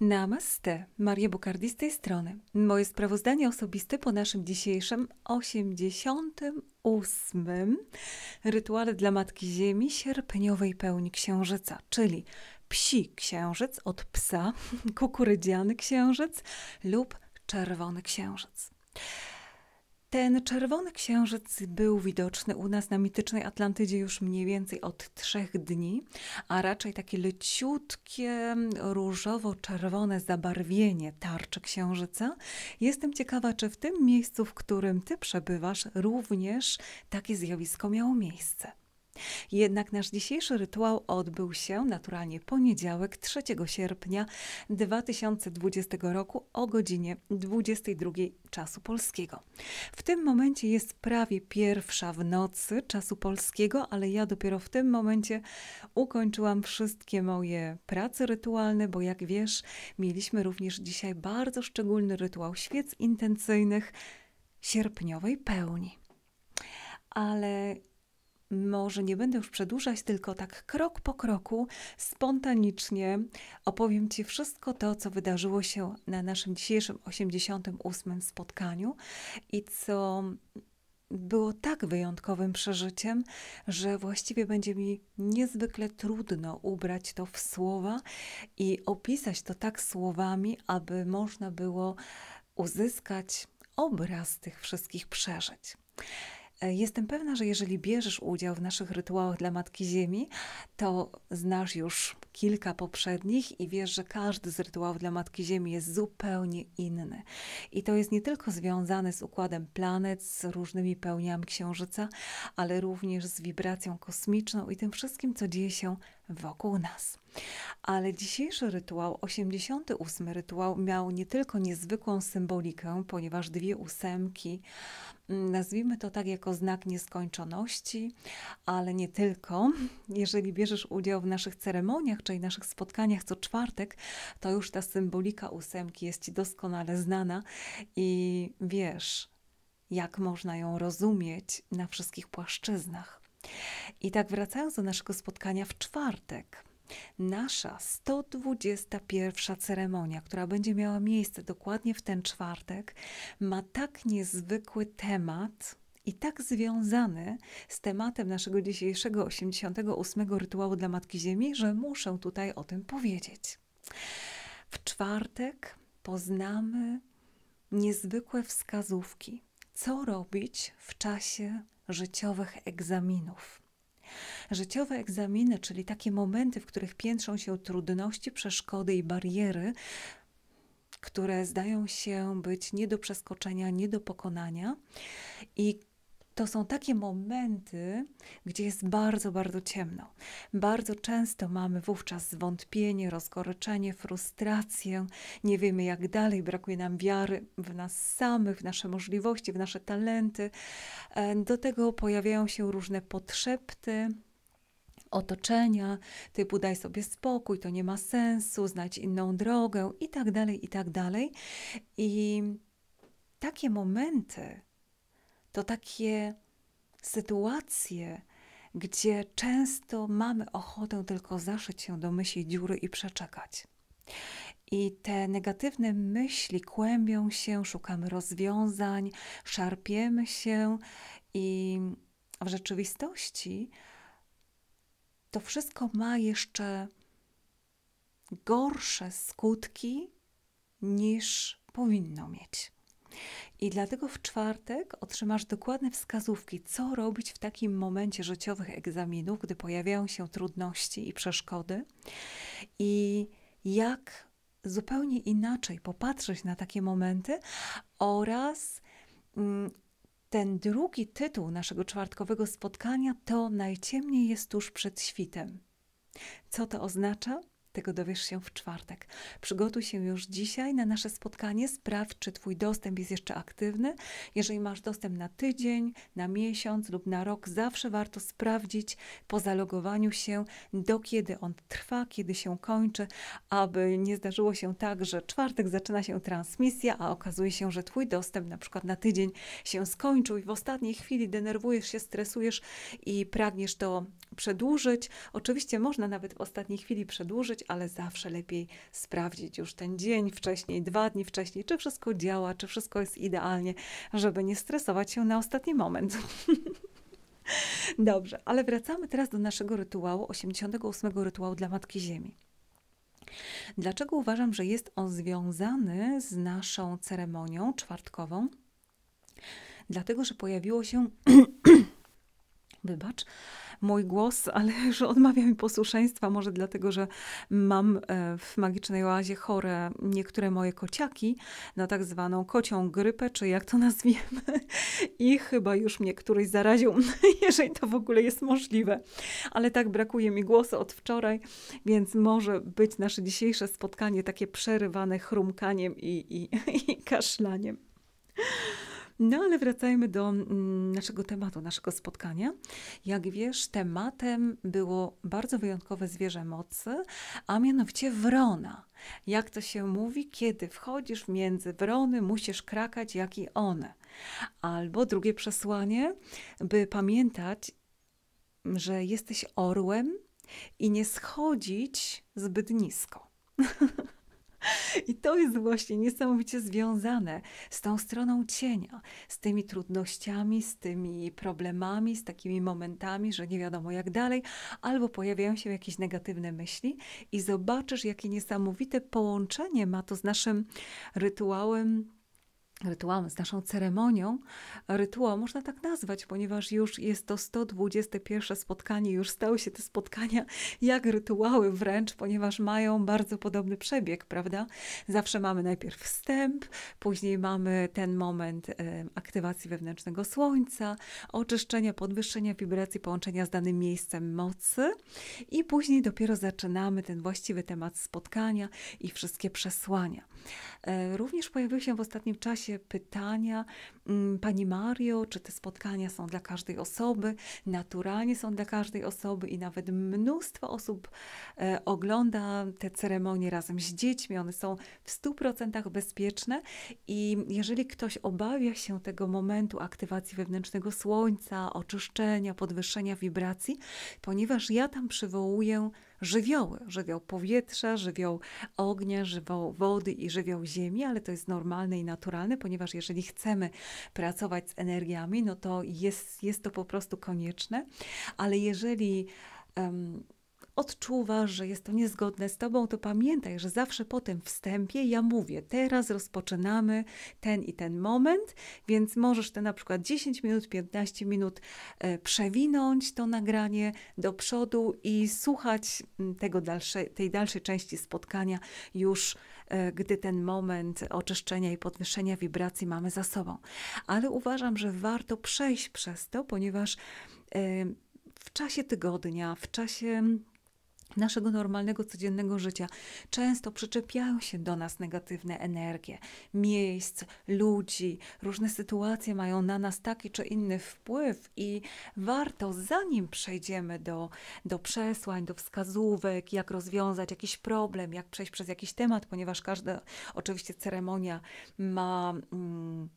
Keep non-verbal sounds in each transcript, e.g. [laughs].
Namaste, Maria Bukardi z tej strony. Moje sprawozdanie osobiste po naszym dzisiejszym 88. rytuale dla Matki Ziemi sierpniowej pełni księżyca, czyli psi księżyc od psa, [laughs] kukurydziany księżyc lub czerwony księżyc. Ten czerwony księżyc był widoczny u nas na mitycznej Atlantydzie już mniej więcej od trzech dni, a raczej takie leciutkie, różowo-czerwone zabarwienie tarczy księżyca. Jestem ciekawa, czy w tym miejscu, w którym ty przebywasz, również takie zjawisko miało miejsce. Jednak nasz dzisiejszy rytuał odbył się naturalnie poniedziałek 3 sierpnia 2020 roku o godzinie 22 czasu polskiego. W tym momencie jest prawie pierwsza w nocy czasu polskiego, ale ja dopiero w tym momencie ukończyłam wszystkie moje prace rytualne, bo jak wiesz, mieliśmy również dzisiaj bardzo szczególny rytuał świec intencyjnych sierpniowej pełni ale może nie będę już przedłużać, tylko tak krok po kroku, spontanicznie opowiem Ci wszystko to, co wydarzyło się na naszym dzisiejszym 88. spotkaniu i co było tak wyjątkowym przeżyciem, że właściwie będzie mi niezwykle trudno ubrać to w słowa i opisać to tak słowami, aby można było uzyskać obraz tych wszystkich przeżyć. E, jestem pewna, że jeżeli bierzesz udział w naszych rytuałach dla Matki Ziemi, to znasz już kilka poprzednich i wiesz, że każdy z rytuałów dla Matki Ziemi jest zupełnie inny. I to jest nie tylko związane z układem planet, z różnymi pełniami księżyca, ale również z wibracją kosmiczną i tym wszystkim, co dzieje się wokół nas. Ale dzisiejszy rytuał, 88 rytuał, miał nie tylko niezwykłą symbolikę, ponieważ dwie ósemki, mm, nazwijmy to tak jako znak nieskończoności, ale nie tylko. Jeżeli bierzesz udział w naszych ceremoniach, czyli naszych spotkaniach co czwartek, to już ta symbolika ósemki jest Ci doskonale znana i wiesz, jak można ją rozumieć na wszystkich płaszczyznach. I tak wracając do naszego spotkania w czwartek, nasza 121 ceremonia, która będzie miała miejsce dokładnie w ten czwartek, ma tak niezwykły temat i tak związany z tematem naszego dzisiejszego 88 rytuału dla Matki Ziemi, że muszę tutaj o tym powiedzieć. W czwartek poznamy niezwykłe wskazówki, co robić w czasie życiowych egzaminów. Życiowe egzaminy, czyli takie momenty, w których piętrzą się trudności, przeszkody i bariery, które zdają się być nie do przeskoczenia, nie do pokonania i to są takie momenty, gdzie jest bardzo, bardzo ciemno. Bardzo często mamy wówczas zwątpienie, rozgoryczenie, frustrację, nie wiemy jak dalej, brakuje nam wiary w nas samych, w nasze możliwości, w nasze talenty. E, do tego pojawiają się różne podszepty, otoczenia, typu daj sobie spokój, to nie ma sensu, znać inną drogę i tak dalej, i tak dalej. I takie momenty to takie sytuacje, gdzie często mamy ochotę tylko zaszyć się do myśli dziury i przeczekać. I te negatywne myśli kłębią się, szukamy rozwiązań, szarpiemy się i w rzeczywistości to wszystko ma jeszcze gorsze skutki niż powinno mieć. I dlatego w czwartek otrzymasz dokładne wskazówki, co robić w takim momencie życiowych egzaminów, gdy pojawiają się trudności i przeszkody, i jak zupełnie inaczej popatrzeć na takie momenty oraz. Mm, ten drugi tytuł naszego czwartkowego spotkania to Najciemniej jest tuż przed świtem. Co to oznacza? Tego dowiesz się w czwartek. Przygotuj się już dzisiaj na nasze spotkanie. Sprawdź, czy Twój dostęp jest jeszcze aktywny. Jeżeli masz dostęp na tydzień, na miesiąc lub na rok, zawsze warto sprawdzić po zalogowaniu się, do kiedy on trwa, kiedy się kończy, aby nie zdarzyło się tak, że czwartek zaczyna się transmisja, a okazuje się, że Twój dostęp na przykład na tydzień się skończył i w ostatniej chwili denerwujesz się, stresujesz i pragniesz to przedłużyć. Oczywiście można nawet w ostatniej chwili przedłużyć, ale zawsze lepiej sprawdzić już ten dzień wcześniej, dwa dni wcześniej, czy wszystko działa, czy wszystko jest idealnie, żeby nie stresować się na ostatni moment. [laughs] Dobrze, ale wracamy teraz do naszego rytuału, 88 rytuału dla Matki Ziemi. Dlaczego uważam, że jest on związany z naszą ceremonią czwartkową? Dlatego, że pojawiło się [clears throat] wybacz, mój głos, [laughs] ale że odmawia mi posłuszeństwa, może dlatego, że mam e, w magicznej oazie chore niektóre moje kociaki na tak zwaną kocią grypę, czy jak to nazwiemy. [laughs] I chyba już mnie któryś zaraził, [laughs] jeżeli to w ogóle jest możliwe. Ale tak brakuje mi głosu od wczoraj, więc może być nasze dzisiejsze spotkanie takie przerywane chrumkaniem i, i, i kaszlaniem. No ale wracajmy do mm, naszego tematu, naszego spotkania. Jak wiesz, tematem było bardzo wyjątkowe zwierzę mocy, a mianowicie wrona. Jak to się mówi, kiedy wchodzisz między wrony, musisz krakać jak i one. Albo drugie przesłanie, by pamiętać, że jesteś orłem i nie schodzić zbyt nisko. [laughs] I to jest właśnie niesamowicie związane z tą stroną cienia, z tymi trudnościami, z tymi problemami, z takimi momentami, że nie wiadomo jak dalej, albo pojawiają się jakieś negatywne myśli i zobaczysz, jakie niesamowite połączenie ma to z naszym rytuałem rytuałem, z naszą ceremonią. Rytuał można tak nazwać, ponieważ już jest to 121 spotkanie, już stały się te spotkania jak rytuały wręcz, ponieważ mają bardzo podobny przebieg, prawda? Zawsze mamy najpierw wstęp, później mamy ten moment aktywacji wewnętrznego słońca, oczyszczenia, podwyższenia wibracji, połączenia z danym miejscem mocy i później dopiero zaczynamy ten właściwy temat spotkania i wszystkie przesłania. E, również pojawił się w ostatnim czasie macie pytania, mm, Pani Mario, czy te spotkania są dla każdej osoby, naturalnie są dla każdej osoby i nawet mnóstwo osób e, ogląda te ceremonie razem z dziećmi. One są w 100% bezpieczne i jeżeli ktoś obawia się tego momentu aktywacji wewnętrznego słońca, oczyszczenia, podwyższenia wibracji, ponieważ ja tam przywołuję żywioły. Żywioł powietrza, żywioł ognia, żywioł wody i żywioł ziemi, ale to jest normalne i naturalne, ponieważ jeżeli chcemy pracować z energiami, no to jest, jest to po prostu konieczne. Ale jeżeli um, odczuwasz, że jest to niezgodne z tobą, to pamiętaj, że zawsze po tym wstępie ja mówię, teraz rozpoczynamy ten i ten moment, więc możesz te na przykład 10 minut, 15 minut e, przewinąć to nagranie do przodu i słuchać mm, tego dalszej, tej dalszej części spotkania już, e, gdy ten moment oczyszczenia i podwyższenia wibracji mamy za sobą. Ale uważam, że warto przejść przez to, ponieważ e, w czasie tygodnia, w czasie mm, naszego normalnego, codziennego życia często przyczepiają się do nas negatywne energie, miejsc, ludzi, różne sytuacje mają na nas taki czy inny wpływ i warto, zanim przejdziemy do, do przesłań, do wskazówek, jak rozwiązać jakiś problem, jak przejść przez jakiś temat, ponieważ każda oczywiście ceremonia ma... Mm,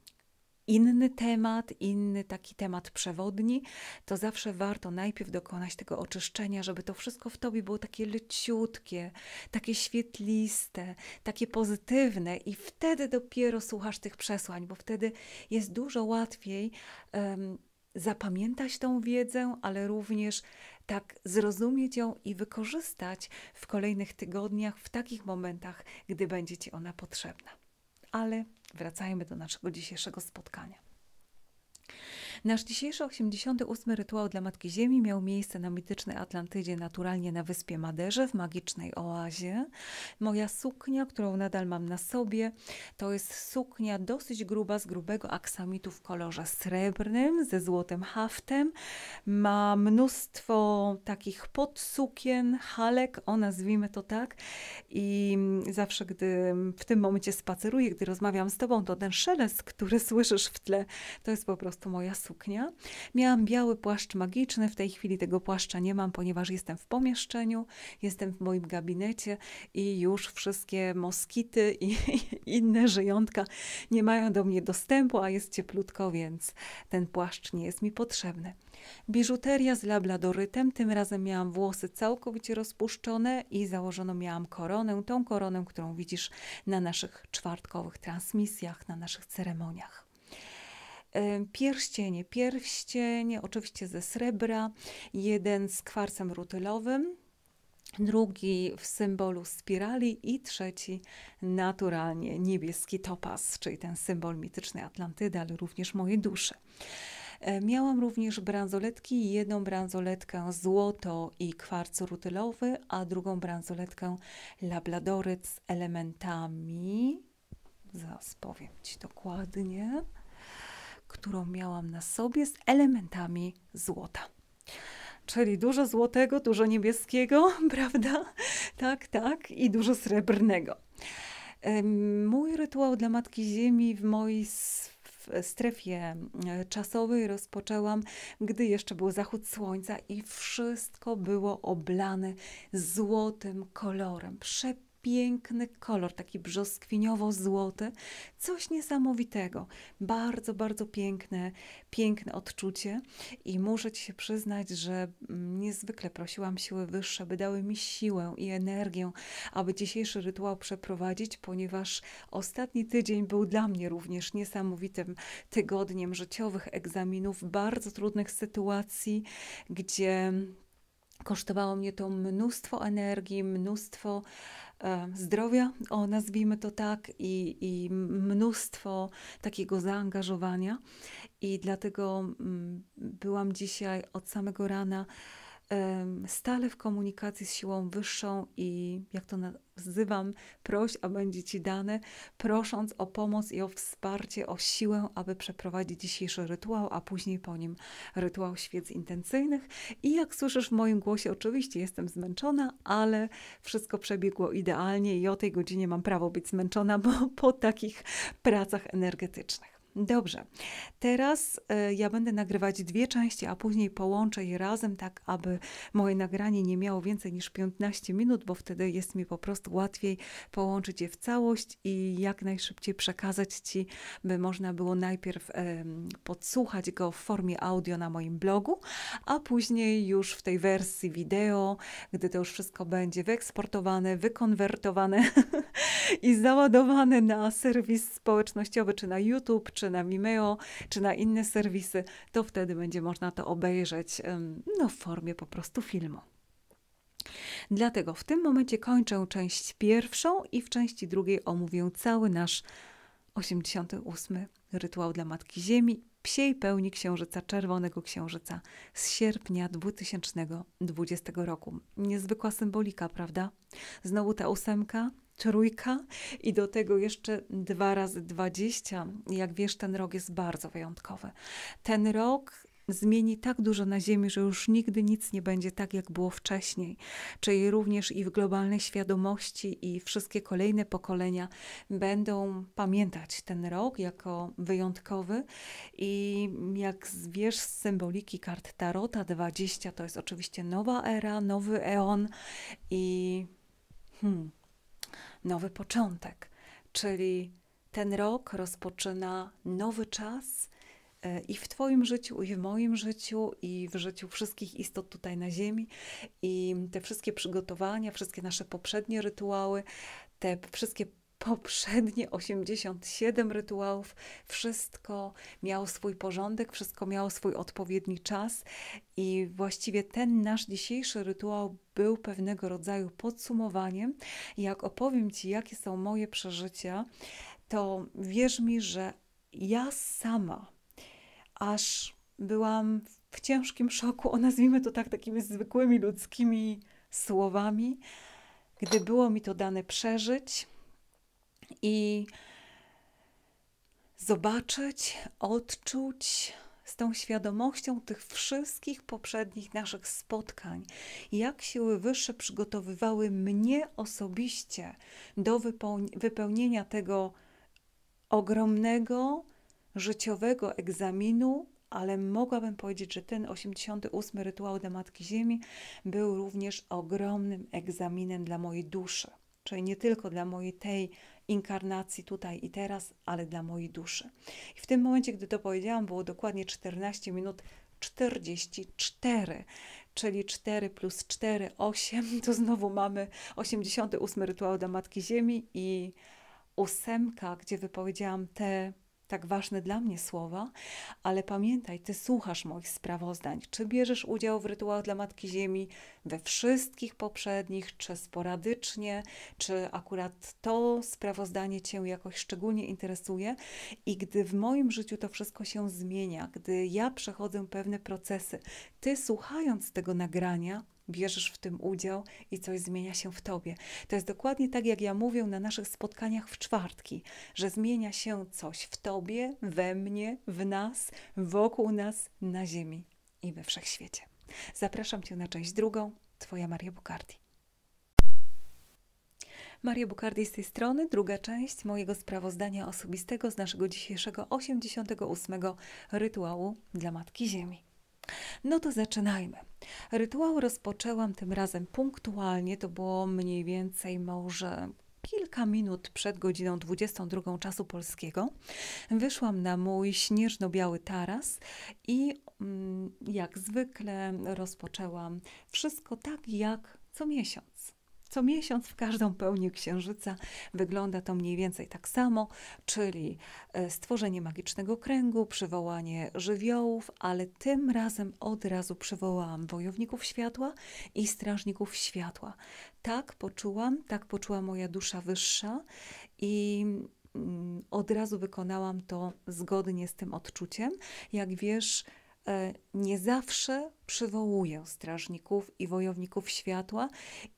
inny temat, inny taki temat przewodni, to zawsze warto najpierw dokonać tego oczyszczenia, żeby to wszystko w tobie było takie leciutkie, takie świetliste, takie pozytywne, i wtedy dopiero słuchasz tych przesłań, bo wtedy jest dużo łatwiej. Um, zapamiętać tą wiedzę, ale również tak zrozumieć ją i wykorzystać w kolejnych tygodniach, w takich momentach, gdy będzie Ci ona potrzebna. Ale wracajmy do naszego dzisiejszego spotkania. Nasz dzisiejszy 88. rytuał dla Matki Ziemi miał miejsce na mitycznej Atlantydzie, naturalnie na wyspie Maderze, w magicznej oazie. Moja suknia, którą nadal mam na sobie, to jest suknia dosyć gruba, z grubego aksamitu w kolorze srebrnym, ze złotym haftem. Ma mnóstwo takich podsukien, halek, o nazwijmy to tak. I zawsze, gdy w tym momencie spaceruję, gdy rozmawiam z Tobą, to ten szelest, który słyszysz w tle, to jest po prostu moja suknia suknia. Miałam biały płaszcz magiczny, w tej chwili tego płaszcza nie mam, ponieważ jestem w pomieszczeniu, jestem w moim gabinecie i już wszystkie moskity i, [laughs] inne żyjątka nie mają do mnie dostępu, a jest cieplutko, więc ten płaszcz nie jest mi potrzebny. Biżuteria z labladorytem, tym razem miałam włosy całkowicie rozpuszczone i założono miałam koronę, tą koronę, którą widzisz na naszych czwartkowych transmisjach, na naszych ceremoniach. Pierścienie, pierścienie oczywiście ze srebra, jeden z kwarcem rutylowym, drugi w symbolu spirali i trzeci naturalnie niebieski topaz, czyli ten symbol mityczny Atlantydy, ale również mojej duszy. E, miałam również bransoletki, jedną bransoletkę złoto i kwarc rutylowy, a drugą bransoletkę labladoryt z elementami, zaraz powiem Ci dokładnie, którą miałam na sobie z elementami złota. Czyli dużo złotego, dużo niebieskiego, [laughs] prawda? Tak, tak, i dużo srebrnego. Mój rytuał dla Matki Ziemi w mojej strefie e, czasowej rozpoczęłam, gdy jeszcze był zachód słońca i wszystko było oblane złotym kolorem piękny kolor, taki brzoskwiniowo-złoty, coś niesamowitego. Bardzo, bardzo piękne, piękne odczucie i muszę Ci się przyznać, że mm, niezwykle prosiłam siły wyższe, by dały mi siłę i energię, aby dzisiejszy rytuał przeprowadzić, ponieważ ostatni tydzień był dla mnie również niesamowitym tygodniem życiowych egzaminów, bardzo trudnych sytuacji, gdzie Kosztowało mnie to mnóstwo energii, mnóstwo e, zdrowia, o nazwijmy to tak, i, i mnóstwo takiego zaangażowania. I dlatego m, mm, byłam dzisiaj od samego rana stale w komunikacji z siłą wyższą i, jak to nazywam, proś, a będzie Ci dane, prosząc o pomoc i o wsparcie, o siłę, aby przeprowadzić dzisiejszy rytuał, a później po nim rytuał świec intencyjnych. I jak słyszysz w moim głosie, oczywiście jestem zmęczona, ale wszystko przebiegło idealnie i o tej godzinie mam prawo być zmęczona, bo po takich pracach energetycznych. Dobrze, teraz e, ja będę nagrywać dwie części, a później połączę je razem, tak aby moje nagranie nie miało więcej niż 15 minut, bo wtedy jest mi po prostu łatwiej połączyć je w całość i jak najszybciej przekazać Ci, by można było najpierw podsłuchać go w formie audio na moim blogu, a później już w tej wersji wideo, gdy to już wszystko będzie wyeksportowane, wykonwertowane [laughs] i załadowane na serwis społecznościowy, czy na YouTube, czy czy na Vimeo, czy na inne serwisy, to wtedy będzie można to obejrzeć no, w formie po prostu filmu. Dlatego w tym momencie kończę część pierwszą i w części drugiej omówię cały nasz 88 rytuał dla Matki Ziemi, psiej pełni księżyca czerwonego księżyca z sierpnia 2020 roku. Niezwykła symbolika, prawda? Znowu ta ósemka, trójka i do tego jeszcze dwa razy dwadzieścia. Jak wiesz, ten rok jest bardzo wyjątkowy. Ten rok zmieni tak dużo na Ziemi, że już nigdy nic nie będzie tak, jak było wcześniej. Czyli również i w globalnej świadomości, i wszystkie kolejne pokolenia będą pamiętać ten rok jako wyjątkowy. I jak wiesz z symboliki kart Tarota 20, to jest oczywiście nowa era, nowy eon i hmm, nowy początek, czyli ten rok rozpoczyna nowy czas e, i w Twoim życiu, i w moim życiu, i w życiu wszystkich istot tutaj na Ziemi. I te wszystkie przygotowania, wszystkie nasze poprzednie rytuały, te wszystkie poprzednie 87 rytuałów. Wszystko miało swój porządek, wszystko miało swój odpowiedni czas, i właściwie ten nasz dzisiejszy rytuał był pewnego rodzaju podsumowaniem. jak opowiem Ci, jakie są moje przeżycia, to wierz mi, że ja sama aż byłam w ciężkim szoku, o nazwijmy to tak takimi zwykłymi ludzkimi słowami, gdy było mi to dane przeżyć, i zobaczyć, odczuć z tą świadomością tych wszystkich poprzednich naszych spotkań, jak siły wyższe przygotowywały mnie osobiście do wypełnienia tego ogromnego życiowego egzaminu, ale mogłabym powiedzieć, że ten 88 rytuał do Matki Ziemi był również ogromnym egzaminem dla mojej duszy, czyli nie tylko dla mojej tej inkarnacji tutaj i teraz, ale dla mojej duszy. I w tym momencie, gdy to powiedziałam, było dokładnie 14 minut 44, czyli 4 plus 4, 8. To znowu mamy 88 rytuał dla Matki Ziemi i ósemka, gdzie wypowiedziałam te tak ważne dla mnie słowa, ale pamiętaj, Ty słuchasz moich sprawozdań, czy bierzesz udział w rytuałach dla Matki Ziemi, we wszystkich poprzednich, czy sporadycznie, czy akurat to sprawozdanie Cię jakoś szczególnie interesuje. I gdy w moim życiu to wszystko się zmienia, gdy ja przechodzę pewne procesy, Ty słuchając tego nagrania, bierzesz w tym udział i coś zmienia się w tobie. To jest dokładnie tak, jak ja mówię na naszych spotkaniach w czwartki, że zmienia się coś w tobie, we mnie, w nas, wokół nas, na Ziemi i we wszechświecie. Zapraszam Cię na część drugą. Twoja Maria Bukardi. Maria Bukardi z tej strony, druga część mojego sprawozdania osobistego z naszego dzisiejszego 88 rytuału dla Matki Ziemi. No to zaczynajmy. Rytuał rozpoczęłam tym razem punktualnie, to było mniej więcej może kilka minut przed godziną 22 czasu polskiego wyszłam na mój śnieżno-biały taras i mm, jak zwykle rozpoczęłam wszystko tak jak co miesiąc co miesiąc w każdą pełnię księżyca wygląda to mniej więcej tak samo, czyli e, stworzenie magicznego kręgu, przywołanie żywiołów, ale tym razem od razu przywołałam wojowników światła i strażników światła. Tak poczułam, tak poczuła moja dusza wyższa i mm, od razu wykonałam to zgodnie z tym odczuciem. Jak wiesz, E, nie zawsze przywołuję strażników i wojowników światła,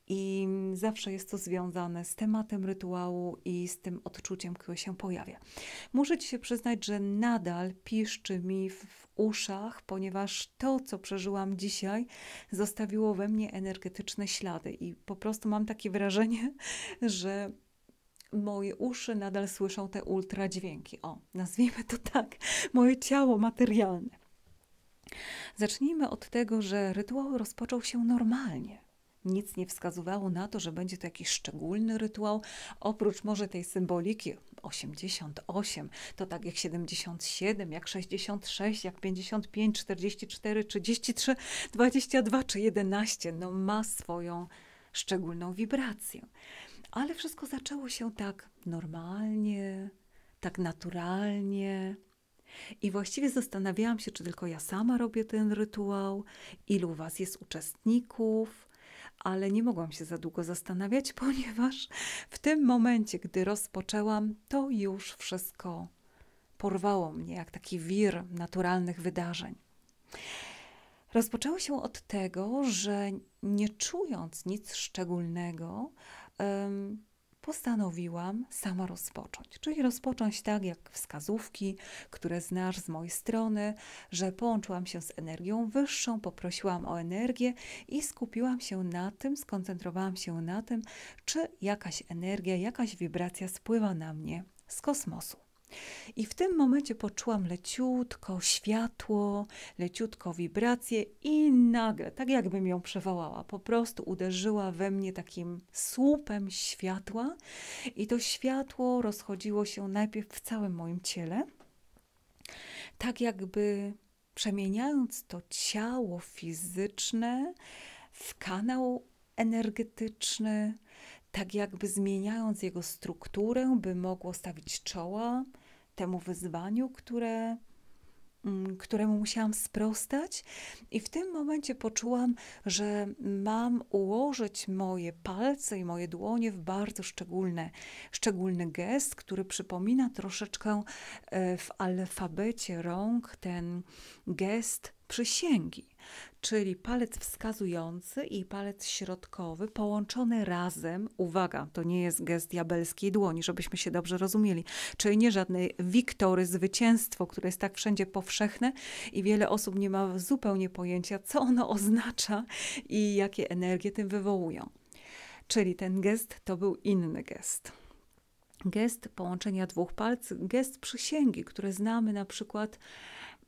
i zawsze jest to związane z tematem rytuału i z tym odczuciem, które się pojawia. Muszę Ci się przyznać, że nadal piszczy mi w uszach, ponieważ to, co przeżyłam dzisiaj, zostawiło we mnie energetyczne ślady, i po prostu mam takie wrażenie, [laughs] że moje uszy nadal słyszą te ultradźwięki. O, nazwijmy to tak, moje ciało materialne. Zacznijmy od tego, że rytuał rozpoczął się normalnie. Nic nie wskazywało na to, że będzie to jakiś szczególny rytuał, oprócz może tej symboliki 88, to tak jak 77, jak 66, jak 55, 44, 33, 22 czy 11, no ma swoją szczególną wibrację. Ale wszystko zaczęło się tak normalnie, tak naturalnie, i właściwie zastanawiałam się, czy tylko ja sama robię ten rytuał, ilu was jest uczestników, ale nie mogłam się za długo zastanawiać, [laughs] ponieważ w tym momencie, gdy rozpoczęłam, to już wszystko porwało mnie, jak taki wir naturalnych wydarzeń. Rozpoczęło się od tego, że nie czując nic szczególnego, um, postanowiłam sama rozpocząć. Czyli rozpocząć tak jak wskazówki, które znasz z mojej strony, że połączyłam się z energią wyższą, poprosiłam o energię i skupiłam się na tym, skoncentrowałam się na tym, czy jakaś energia, jakaś wibracja spływa na mnie z kosmosu. I w tym momencie poczułam leciutko światło, leciutko wibrację i nagle, tak jakbym ją przewołała, po prostu uderzyła we mnie takim słupem światła i to światło rozchodziło się najpierw w całym moim ciele, tak jakby przemieniając to ciało fizyczne w kanał energetyczny, tak jakby zmieniając jego strukturę, by mogło stawić czoła temu wyzwaniu, które, mm, któremu musiałam sprostać, i w tym momencie poczułam, że mam ułożyć moje palce i moje dłonie w bardzo szczególny, szczególny gest, który przypomina troszeczkę e, w alfabecie rąk ten gest przysięgi, czyli palec wskazujący i palec środkowy połączone razem. Uwaga, to nie jest gest diabelskiej dłoni, żebyśmy się dobrze rozumieli, czyli nie żadne wiktory, zwycięstwo, które jest tak wszędzie powszechne i wiele osób nie ma zupełnie pojęcia, co ono [laughs] oznacza i jakie energie tym wywołują. Czyli ten gest to był inny gest gest połączenia dwóch palców, gest przysięgi, które znamy na przykład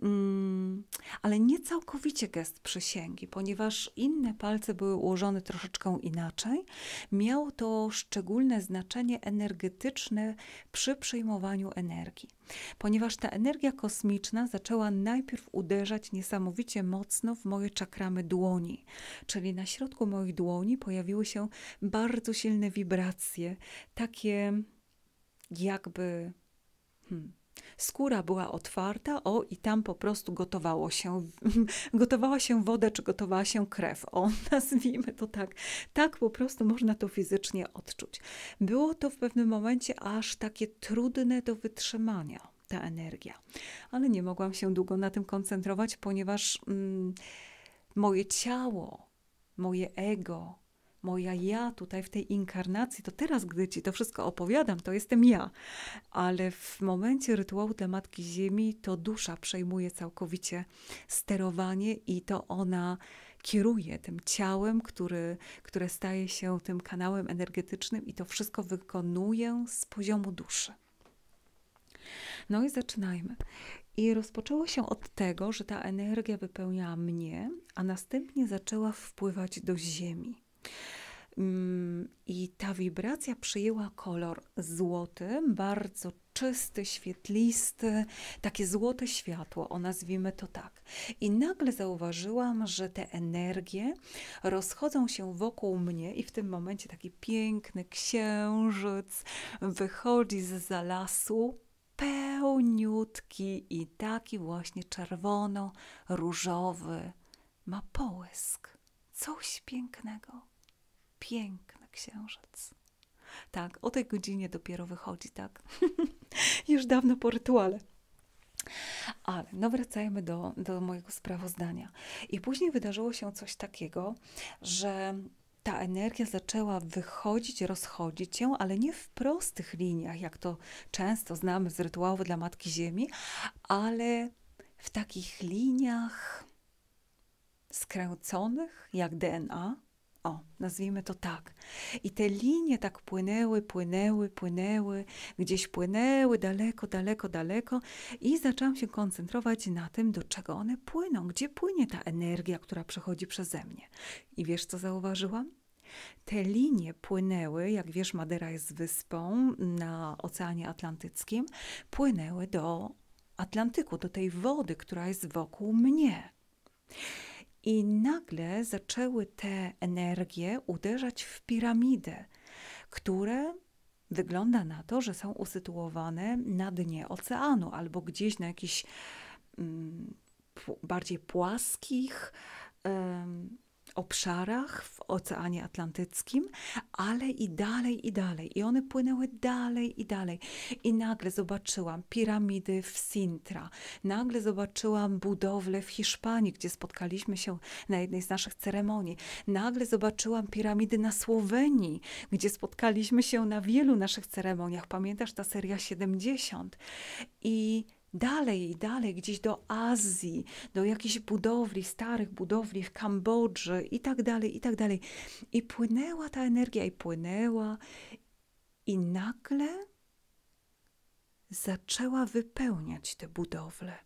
Mm, ale nie całkowicie gest przysięgi, ponieważ inne palce były ułożone troszeczkę inaczej. Miało to szczególne znaczenie energetyczne przy przyjmowaniu energii, ponieważ ta energia kosmiczna zaczęła najpierw uderzać niesamowicie mocno w moje czakramy dłoni, czyli na środku moich dłoni pojawiły się bardzo silne wibracje, takie jakby. Hmm, Skóra była otwarta, o i tam po prostu gotowało się, [laughs] gotowała się woda, czy gotowała się krew, o [laughs] nazwijmy to tak. Tak po prostu można to fizycznie odczuć. Było to w pewnym momencie aż takie trudne do wytrzymania, ta energia. Ale nie mogłam się długo na tym koncentrować, ponieważ mm, moje ciało, moje ego, moja ja tutaj w tej inkarnacji, to teraz, gdy ci to wszystko opowiadam, to jestem ja. Ale w momencie rytuału dla Matki Ziemi, to dusza przejmuje całkowicie sterowanie i to ona kieruje tym ciałem, który, które staje się tym kanałem energetycznym i to wszystko wykonuje z poziomu duszy. No i zaczynajmy. I rozpoczęło się od tego, że ta energia wypełniała mnie, a następnie zaczęła wpływać do Ziemi. Mm, I ta wibracja przyjęła kolor złoty, bardzo czysty, świetlisty, takie złote światło, o nazwijmy to tak. I nagle zauważyłam, że te energie rozchodzą się wokół mnie, i w tym momencie taki piękny księżyc wychodzi z zalasu, pełniutki i taki właśnie czerwono-różowy. Ma połysk. Coś pięknego. Piękny księżyc. Tak, o tej godzinie dopiero wychodzi, tak? [laughs] Już dawno po rytuale. Ale no wracajmy do, do mojego sprawozdania. I później wydarzyło się coś takiego, że ta energia zaczęła wychodzić, rozchodzić się, ale nie w prostych liniach, jak to często znamy z rytuału dla Matki Ziemi, ale w takich liniach skręconych jak DNA, o, nazwijmy to tak. I te linie tak płynęły, płynęły, płynęły, gdzieś płynęły daleko, daleko, daleko, i zaczęłam się koncentrować na tym, do czego one płyną, gdzie płynie ta energia, która przechodzi przeze mnie. I wiesz, co zauważyłam? Te linie płynęły, jak wiesz, Madera jest wyspą na Oceanie Atlantyckim, płynęły do Atlantyku, do tej wody, która jest wokół mnie i nagle zaczęły te energie uderzać w piramidę, które wygląda na to, że są usytuowane na dnie oceanu albo gdzieś na jakichś mm, bardziej płaskich. Um, obszarach w Oceanie Atlantyckim, ale i dalej, i dalej. I one płynęły dalej, i dalej. I nagle zobaczyłam piramidy w Sintra, nagle zobaczyłam budowle w Hiszpanii, gdzie spotkaliśmy się na jednej z naszych ceremonii, nagle zobaczyłam piramidy na Słowenii, gdzie spotkaliśmy się na wielu naszych ceremoniach. Pamiętasz ta seria 70? I dalej i dalej, gdzieś do Azji, do jakichś budowli, starych budowli w Kambodży i tak dalej, i tak dalej. I płynęła ta energia i płynęła i nagle zaczęła wypełniać te budowle.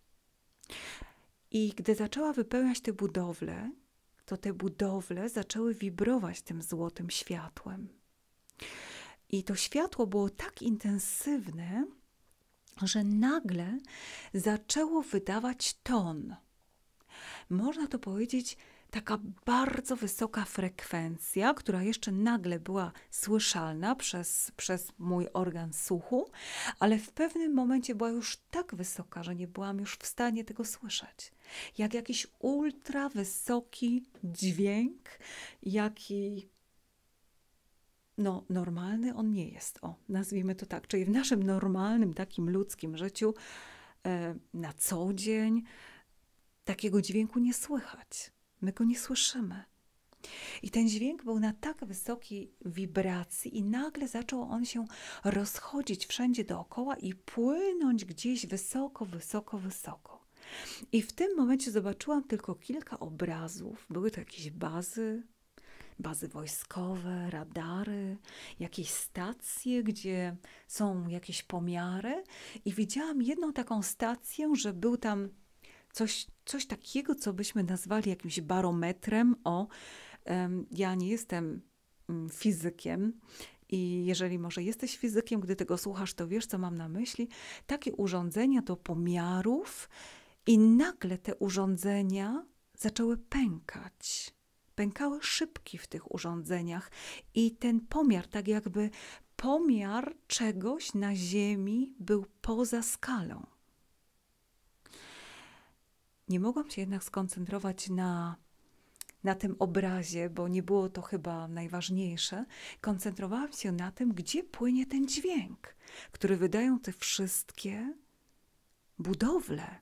I gdy zaczęła wypełniać te budowle, to te budowle zaczęły wibrować tym złotym światłem. I to światło było tak intensywne, że nagle zaczęło wydawać ton. Można to powiedzieć, taka bardzo wysoka frekwencja, która jeszcze nagle była słyszalna przez, przez mój organ słuchu, ale w pewnym momencie była już tak wysoka, że nie byłam już w stanie tego słyszeć. Jak jakiś ultra wysoki dźwięk, jaki no normalny on nie jest, o, nazwijmy to tak. Czyli w naszym normalnym, takim ludzkim życiu e, na co dzień takiego dźwięku nie słychać. My go nie słyszymy. I ten dźwięk był na tak wysokiej wibracji, i nagle zaczął on się rozchodzić wszędzie dookoła i płynąć gdzieś wysoko, wysoko, wysoko. I w tym momencie zobaczyłam tylko kilka obrazów. Były to jakieś bazy, bazy wojskowe, radary, jakieś stacje, gdzie są jakieś pomiary. I widziałam jedną taką stację, że był tam coś, coś takiego, co byśmy nazwali jakimś barometrem o. Um, ja nie jestem mm, fizykiem. I jeżeli może jesteś fizykiem, gdy tego słuchasz, to wiesz, co mam na myśli. Takie urządzenia do pomiarów, i nagle te urządzenia zaczęły pękać pękały szybki w tych urządzeniach i ten pomiar, tak jakby pomiar czegoś na Ziemi był poza skalą. Nie mogłam się jednak skoncentrować na, na tym obrazie, bo nie było to chyba najważniejsze. Koncentrowałam się na tym, gdzie płynie ten dźwięk, który wydają te wszystkie budowle.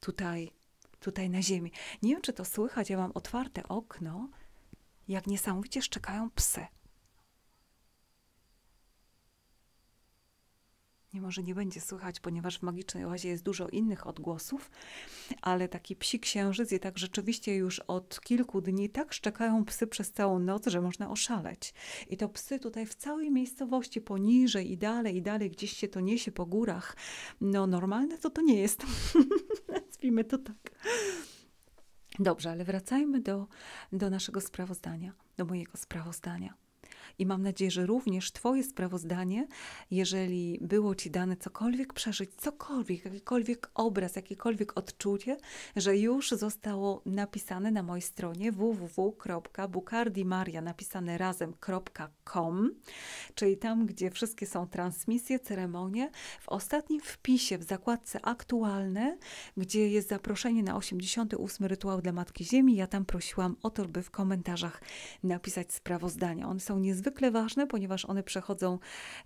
Tutaj tutaj na ziemi. Nie wiem, czy to słychać, ja mam otwarte okno, jak niesamowicie szczekają psy. Nie może nie będzie słychać, ponieważ w magicznej oazie jest dużo innych odgłosów, ale taki psi księżyc i tak rzeczywiście już od kilku dni tak szczekają psy przez całą noc, że można oszaleć. I to psy tutaj w całej miejscowości, poniżej i dalej, i dalej, gdzieś się to niesie po górach. No normalne to to nie jest. [laughs] nazwijmy to tak. Dobrze, ale wracajmy do, do naszego sprawozdania, do mojego sprawozdania i mam nadzieję, że również Twoje sprawozdanie, jeżeli było Ci dane cokolwiek przeżyć, cokolwiek, jakikolwiek obraz, jakiekolwiek odczucie, że już zostało napisane na mojej stronie www.bukardimaria napisane razem.com, czyli tam, gdzie wszystkie są transmisje, ceremonie. W ostatnim wpisie w zakładce aktualne, gdzie jest zaproszenie na 88 rytuał dla Matki Ziemi, ja tam prosiłam o to, by w komentarzach napisać sprawozdania. One są niezwykle niezwykle ważne, ponieważ one przechodzą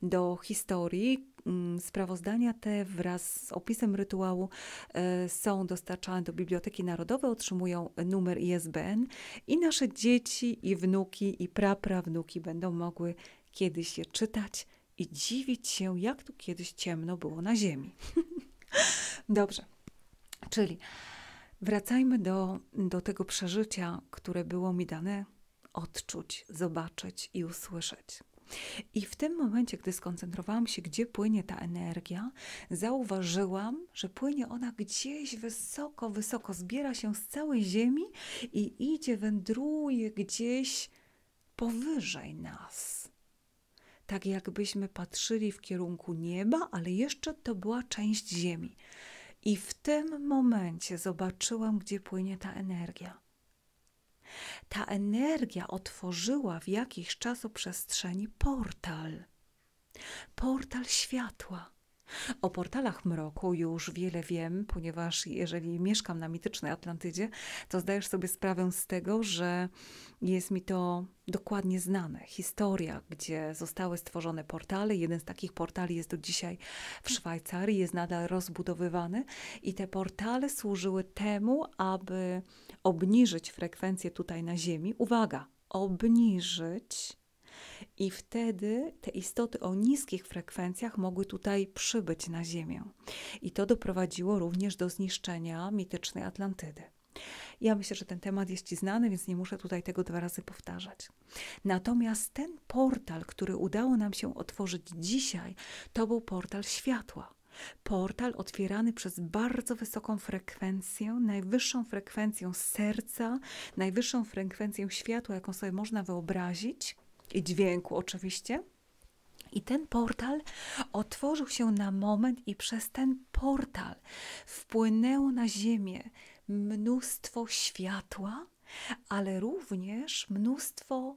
do historii. Mm, sprawozdania te wraz z opisem rytuału e, są dostarczane do Biblioteki Narodowej, otrzymują numer ISBN i nasze dzieci, i wnuki, i praprawnuki będą mogły kiedyś je czytać i dziwić się, jak tu kiedyś ciemno było na Ziemi. [laughs] Dobrze, czyli wracajmy do, do tego przeżycia, które było mi dane odczuć, zobaczyć i usłyszeć. I w tym momencie, gdy skoncentrowałam się, gdzie płynie ta energia, zauważyłam, że płynie ona gdzieś wysoko, wysoko, zbiera się z całej ziemi i idzie, wędruje gdzieś powyżej nas. Tak jakbyśmy patrzyli w kierunku nieba, ale jeszcze to była część ziemi. I w tym momencie zobaczyłam, gdzie płynie ta energia. Ta energia otworzyła w jakiś czasoprzestrzeni portal. Portal światła, o portalach mroku już wiele wiem, ponieważ jeżeli mieszkam na mitycznej Atlantydzie, to zdajesz sobie sprawę z tego, że jest mi to dokładnie znane. Historia, gdzie zostały stworzone portale. Jeden z takich portali jest do dzisiaj w Szwajcarii, jest nadal rozbudowywany i te portale służyły temu, aby obniżyć frekwencję tutaj na Ziemi. Uwaga! Obniżyć i wtedy te istoty o niskich frekwencjach mogły tutaj przybyć na Ziemię. I to doprowadziło również do zniszczenia mitycznej Atlantydy. Ja myślę, że ten temat jest Ci znany, więc nie muszę tutaj tego dwa razy powtarzać. Natomiast ten portal, który udało nam się otworzyć dzisiaj, to był portal światła. Portal otwierany przez bardzo wysoką frekwencję, najwyższą frekwencję serca, najwyższą frekwencję światła, jaką sobie można wyobrazić, i dźwięku oczywiście. I ten portal otworzył się na moment, i przez ten portal wpłynęło na Ziemię mnóstwo światła, ale również mnóstwo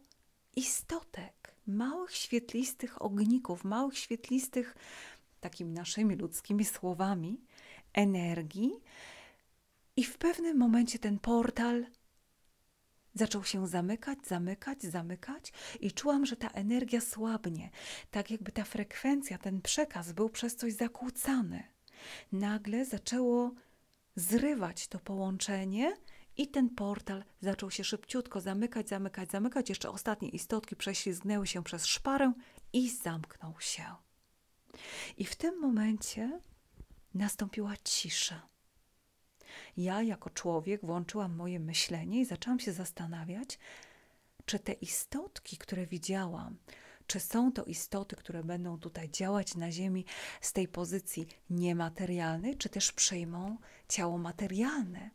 istotek, małych świetlistych ogników, małych świetlistych, takimi naszymi ludzkimi słowami, energii. I w pewnym momencie ten portal Zaczął się zamykać, zamykać, zamykać i czułam, że ta energia słabnie, tak jakby ta frekwencja, ten przekaz był przez coś zakłócany. Nagle zaczęło zrywać to połączenie i ten portal zaczął się szybciutko zamykać, zamykać, zamykać. Jeszcze ostatnie istotki prześlizgnęły się przez szparę i zamknął się. I w tym momencie nastąpiła cisza ja jako człowiek włączyłam moje myślenie i zaczęłam się zastanawiać, czy te istotki, które widziałam, czy są to istoty, które będą tutaj działać na Ziemi z tej pozycji niematerialnej, czy też przejmą ciało materialne.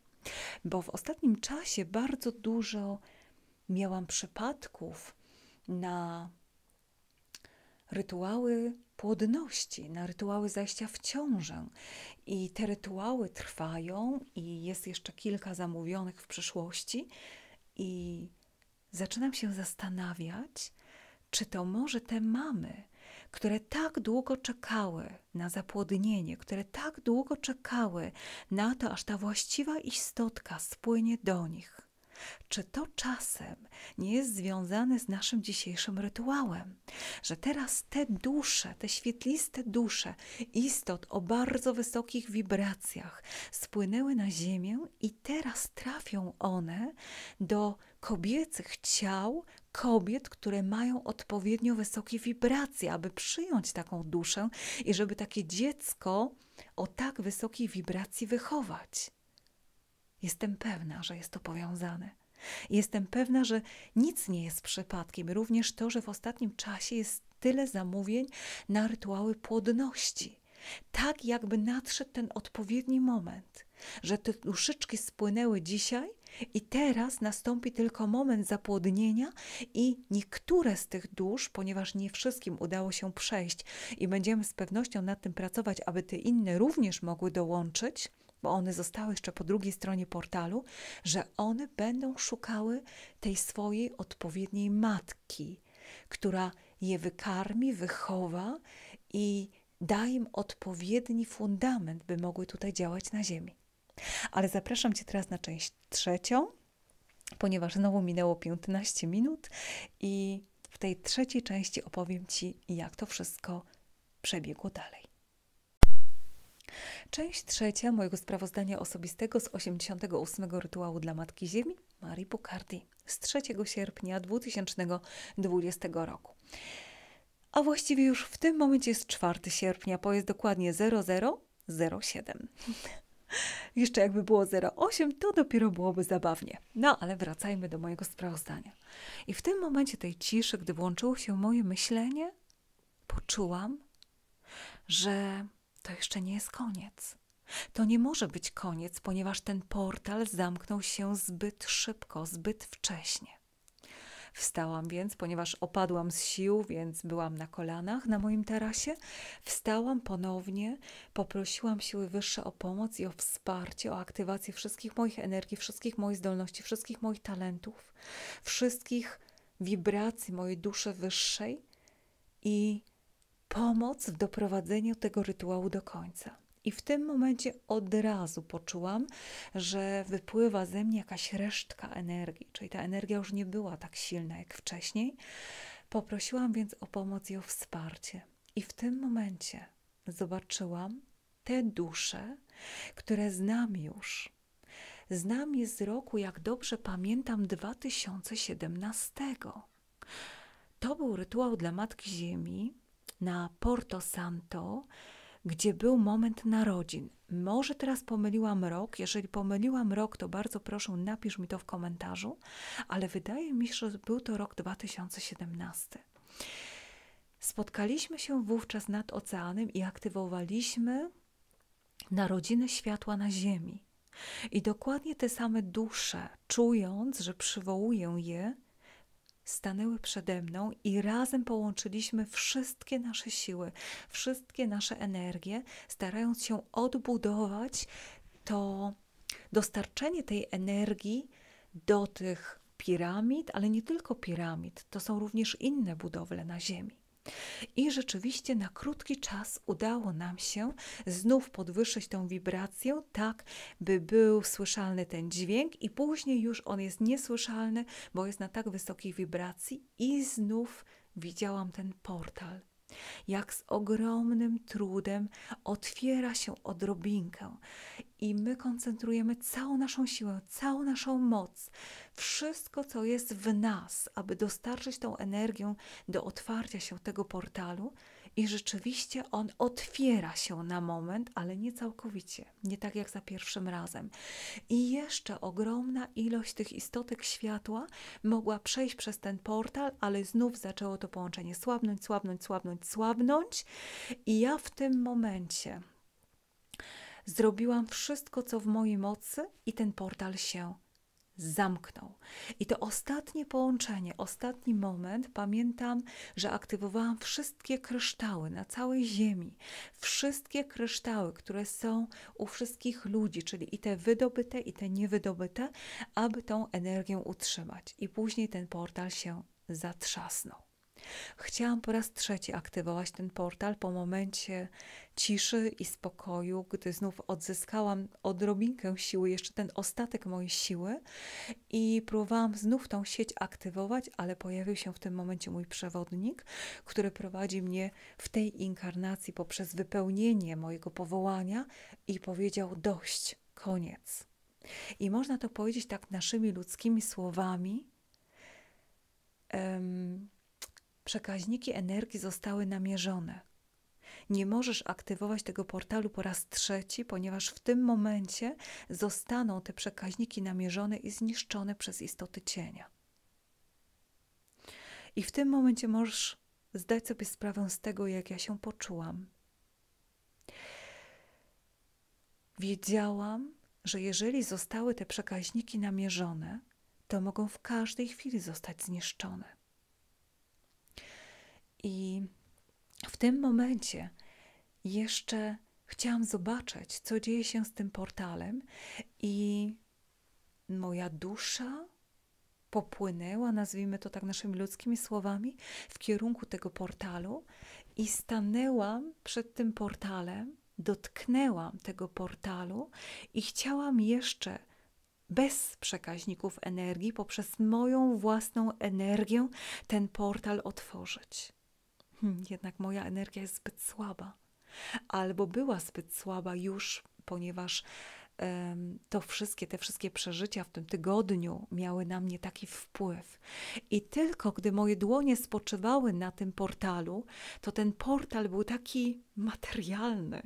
Bo w ostatnim czasie bardzo dużo miałam przypadków na rytuały płodności, na rytuały zajścia w ciążę. I te rytuały trwają, i jest jeszcze kilka zamówionych w przyszłości. I zaczynam się zastanawiać, czy to może te mamy, które tak długo czekały na zapłodnienie, które tak długo czekały na to, aż ta właściwa istotka spłynie do nich, czy to czasem nie jest związane z naszym dzisiejszym rytuałem? Że teraz te dusze, te świetliste dusze istot o bardzo wysokich wibracjach spłynęły na Ziemię i teraz trafią one do kobiecych ciał, kobiet, które mają odpowiednio wysokie wibracje, aby przyjąć taką duszę i żeby takie dziecko o tak wysokiej wibracji wychować. Jestem pewna, że jest to powiązane. Jestem pewna, że nic nie jest przypadkiem, również to, że w ostatnim czasie jest tyle zamówień na rytuały płodności. Tak, jakby nadszedł ten odpowiedni moment, że te duszyczki spłynęły dzisiaj i teraz nastąpi tylko moment zapłodnienia, i niektóre z tych dusz, ponieważ nie wszystkim udało się przejść i będziemy z pewnością nad tym pracować, aby te inne również mogły dołączyć bo one zostały jeszcze po drugiej stronie portalu, że one będą szukały tej swojej odpowiedniej matki, która je wykarmi, wychowa i da im odpowiedni fundament, by mogły tutaj działać na Ziemi. Ale zapraszam Cię teraz na część trzecią, ponieważ znowu minęło 15 minut i w tej trzeciej części opowiem Ci, jak to wszystko przebiegło dalej. Część trzecia mojego sprawozdania osobistego z 88 rytuału dla Matki Ziemi Marii Bukardi z 3 sierpnia 2020 roku. A właściwie już w tym momencie jest 4 sierpnia, bo jest dokładnie 0007. [laughs] Jeszcze jakby było 08, to dopiero byłoby zabawnie. No ale wracajmy do mojego sprawozdania. I w tym momencie tej ciszy, gdy włączyło się moje myślenie, poczułam, że to jeszcze nie jest koniec. To nie może być koniec, ponieważ ten portal zamknął się zbyt szybko, zbyt wcześnie. Wstałam więc, ponieważ opadłam z sił, więc byłam na kolanach na moim tarasie. Wstałam ponownie, poprosiłam siły wyższe o pomoc i o wsparcie, o aktywację wszystkich moich energii, wszystkich moich zdolności, wszystkich moich talentów, wszystkich wibracji mojej duszy wyższej i pomoc w doprowadzeniu tego rytuału do końca. I w tym momencie od razu poczułam, że wypływa ze mnie jakaś resztka energii, czyli ta energia już nie była tak silna jak wcześniej. Poprosiłam więc o pomoc i o wsparcie. I w tym momencie zobaczyłam te dusze, które znam już. Znam je z roku, jak dobrze pamiętam, 2017. To był rytuał dla Matki Ziemi, na Porto Santo, gdzie był moment narodzin. Może teraz pomyliłam rok. Jeżeli pomyliłam rok, to bardzo proszę, napisz mi to w komentarzu, ale wydaje mi się, że był to rok 2017. Spotkaliśmy się wówczas nad oceanem i aktywowaliśmy narodziny światła na Ziemi. I dokładnie te same dusze, czując, że przywołuję je, stanęły przede mną i razem połączyliśmy wszystkie nasze siły, wszystkie nasze energie, starając się odbudować to dostarczenie tej energii do tych piramid, ale nie tylko piramid, to są również inne budowle na Ziemi. I rzeczywiście na krótki czas udało nam się znów podwyższyć tą wibrację, tak by był słyszalny ten dźwięk, i później już on jest niesłyszalny, bo jest na tak wysokiej wibracji, i znów widziałam ten portal jak z ogromnym trudem otwiera się odrobinkę i my koncentrujemy całą naszą siłę, całą naszą moc, wszystko, co jest w nas, aby dostarczyć tą energię do otwarcia się tego portalu, i rzeczywiście on otwiera się na moment, ale nie całkowicie, nie tak jak za pierwszym razem. I jeszcze ogromna ilość tych istotek światła mogła przejść przez ten portal, ale znów zaczęło to połączenie słabnąć, słabnąć, słabnąć, słabnąć. I ja w tym momencie zrobiłam wszystko, co w mojej mocy, i ten portal się zamknął. I to ostatnie połączenie, ostatni moment, pamiętam, że aktywowałam wszystkie kryształy na całej Ziemi, wszystkie kryształy, które są u wszystkich ludzi, czyli i te wydobyte, i te niewydobyte, aby tą energię utrzymać. I później ten portal się zatrzasnął. Chciałam po raz trzeci aktywować ten portal po momencie ciszy i spokoju, gdy znów odzyskałam odrobinkę siły, jeszcze ten ostatek mojej siły i próbowałam znów tą sieć aktywować, ale pojawił się w tym momencie mój przewodnik, który prowadzi mnie w tej inkarnacji poprzez wypełnienie mojego powołania i powiedział: dość, koniec. I można to powiedzieć tak naszymi ludzkimi słowami. Um, Przekaźniki energii zostały namierzone. Nie możesz aktywować tego portalu po raz trzeci, ponieważ w tym momencie zostaną te przekaźniki namierzone i zniszczone przez istoty cienia. I w tym momencie możesz zdać sobie sprawę z tego, jak ja się poczułam. Wiedziałam, że jeżeli zostały te przekaźniki namierzone, to mogą w każdej chwili zostać zniszczone. I w tym momencie jeszcze chciałam zobaczyć, co dzieje się z tym portalem, i moja dusza popłynęła, nazwijmy to tak naszymi ludzkimi słowami, w kierunku tego portalu i stanęłam przed tym portalem, dotknęłam tego portalu i chciałam jeszcze bez przekaźników energii, poprzez moją własną energię, ten portal otworzyć. Hmm, jednak moja energia jest zbyt słaba, albo była zbyt słaba już, ponieważ to wszystkie, te wszystkie przeżycia w tym tygodniu miały na mnie taki wpływ. I tylko gdy moje dłonie spoczywały na tym portalu, to ten portal był taki materialny.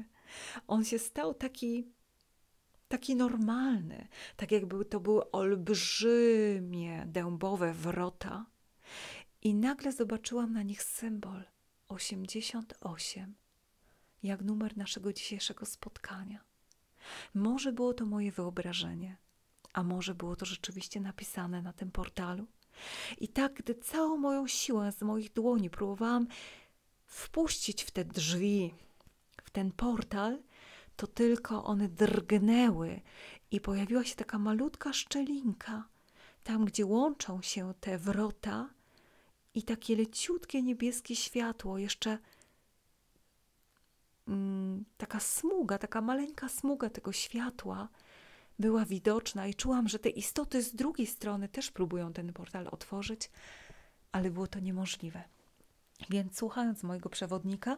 On się stał taki taki normalny, tak jakby to były olbrzymie dębowe wrota. I nagle zobaczyłam na nich symbol. 88, jak numer naszego dzisiejszego spotkania. Może było to moje wyobrażenie, a może było to rzeczywiście napisane na tym portalu. I tak, gdy całą moją siłę z moich dłoni próbowałam wpuścić w te drzwi, w ten portal, to tylko one drgnęły i pojawiła się taka malutka szczelinka, tam gdzie łączą się te wrota i takie leciutkie niebieskie światło, jeszcze mm, taka smuga, taka maleńka smuga tego światła była widoczna i czułam, że te istoty z drugiej strony też próbują ten portal otworzyć, ale było to niemożliwe. Więc słuchając mojego przewodnika,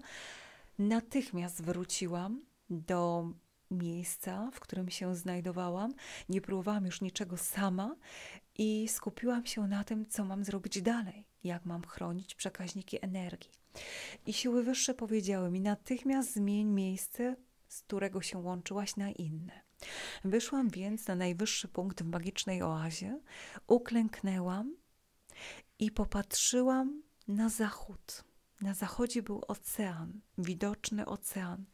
natychmiast wróciłam do miejsca, w którym się znajdowałam. Nie próbowałam już niczego sama i skupiłam się na tym, co mam zrobić dalej jak mam chronić przekaźniki energii. I siły wyższe powiedziały mi: natychmiast zmień miejsce, z którego się łączyłaś, na inne. Wyszłam więc na najwyższy punkt w magicznej oazie, uklęknęłam i popatrzyłam na zachód. Na zachodzie był ocean, widoczny ocean,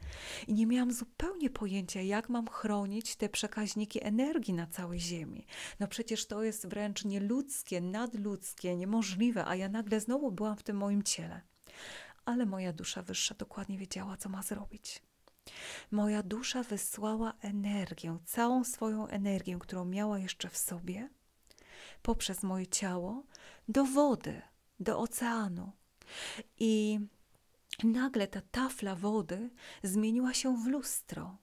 i nie miałam zupełnie pojęcia, jak mam chronić te przekaźniki energii na całej Ziemi. No przecież to jest wręcz nieludzkie, nadludzkie, niemożliwe, a ja nagle znowu byłam w tym moim ciele. Ale moja dusza wyższa dokładnie wiedziała, co ma zrobić. Moja dusza wysłała energię, całą swoją energię, którą miała jeszcze w sobie, poprzez moje ciało, do wody, do oceanu i nagle ta tafla wody zmieniła się w lustro.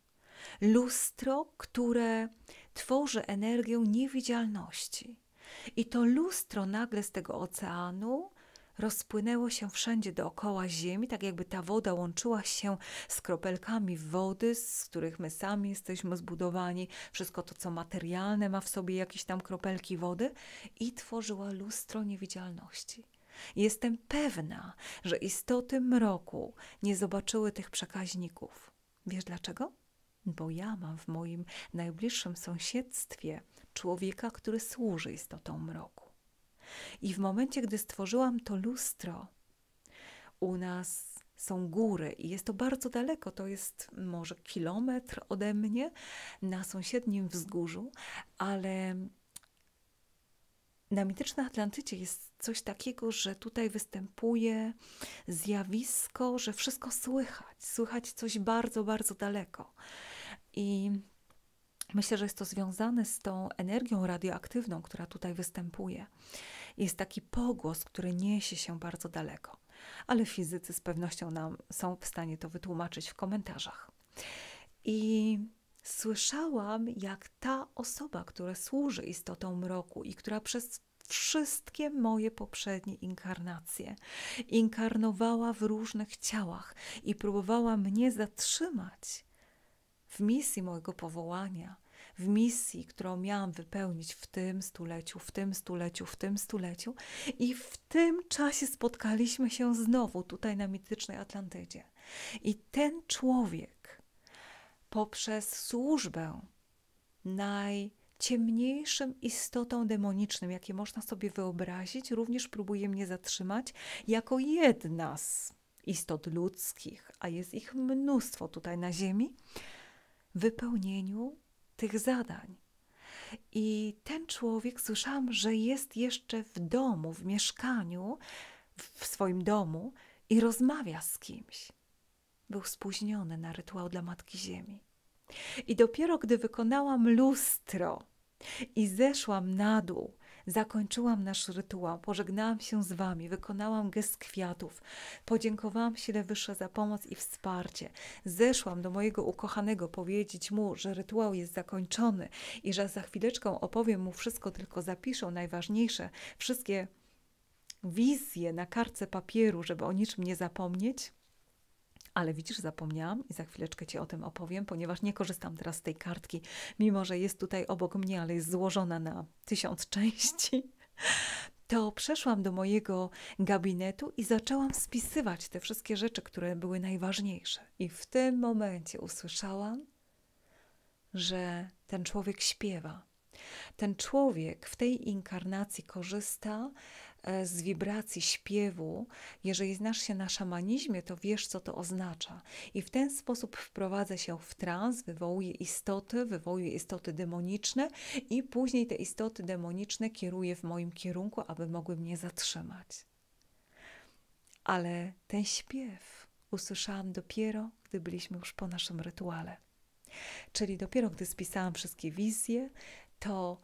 Lustro, które tworzy energię niewidzialności. I to lustro nagle z tego oceanu rozpłynęło się wszędzie dookoła Ziemi, tak jakby ta woda łączyła się z kropelkami wody, z których my sami jesteśmy zbudowani. Wszystko to, co materialne, ma w sobie jakieś tam kropelki wody i tworzyła lustro niewidzialności. Jestem pewna, że istoty mroku nie zobaczyły tych przekaźników. Wiesz dlaczego? Bo ja mam w moim najbliższym sąsiedztwie człowieka, który służy istotom mroku. I w momencie, gdy stworzyłam to lustro, u nas są góry i jest to bardzo daleko, to jest może kilometr ode mnie na sąsiednim wzgórzu, ale na mitycznej Atlantycie jest coś takiego, że tutaj występuje zjawisko, że wszystko słychać, słychać coś bardzo, bardzo daleko. I myślę, że jest to związane z tą energią radioaktywną, która tutaj występuje. Jest taki pogłos, który niesie się bardzo daleko, ale fizycy z pewnością nam są w stanie to wytłumaczyć w komentarzach. I Słyszałam, jak ta osoba, która służy istotom mroku i która przez wszystkie moje poprzednie inkarnacje inkarnowała w różnych ciałach i próbowała mnie zatrzymać w misji mojego powołania, w misji, którą miałam wypełnić w tym stuleciu, w tym stuleciu, w tym stuleciu. I w tym czasie spotkaliśmy się znowu tutaj na mitycznej Atlantydzie. I ten człowiek, poprzez służbę najciemniejszym istotom demonicznym, jakie można sobie wyobrazić, również próbuje mnie zatrzymać jako jedna z istot ludzkich, a jest ich mnóstwo tutaj na Ziemi, wypełnieniu tych zadań. I ten człowiek, słyszałam, że jest jeszcze w domu, w mieszkaniu, w swoim domu i rozmawia z kimś był spóźniony na rytuał dla Matki Ziemi. I dopiero gdy wykonałam lustro i zeszłam na dół, zakończyłam nasz rytuał, pożegnałam się z Wami, wykonałam gest kwiatów, podziękowałam Sile Wyższe za pomoc i wsparcie. Zeszłam do mojego ukochanego powiedzieć mu, że rytuał jest zakończony i że za chwileczkę opowiem mu wszystko, tylko zapiszę najważniejsze, wszystkie wizje na kartce papieru, żeby o niczym nie zapomnieć. Ale widzisz, zapomniałam i za chwileczkę Ci o tym opowiem, ponieważ nie korzystam teraz z tej kartki, mimo że jest tutaj obok mnie, ale jest złożona na tysiąc [laughs] części. To przeszłam do mojego gabinetu i zaczęłam spisywać te wszystkie rzeczy, które były najważniejsze. I w tym momencie usłyszałam, że ten człowiek śpiewa. Ten człowiek w tej inkarnacji korzysta E, z wibracji śpiewu, jeżeli znasz się na szamanizmie, to wiesz, co to oznacza. I w ten sposób wprowadza się w trans, wywołuje istoty, wywołuje istoty demoniczne i później te istoty demoniczne kieruje w moim kierunku, aby mogły mnie zatrzymać. Ale ten śpiew usłyszałam dopiero, gdy byliśmy już po naszym rytuale. Czyli dopiero gdy spisałam wszystkie wizje, to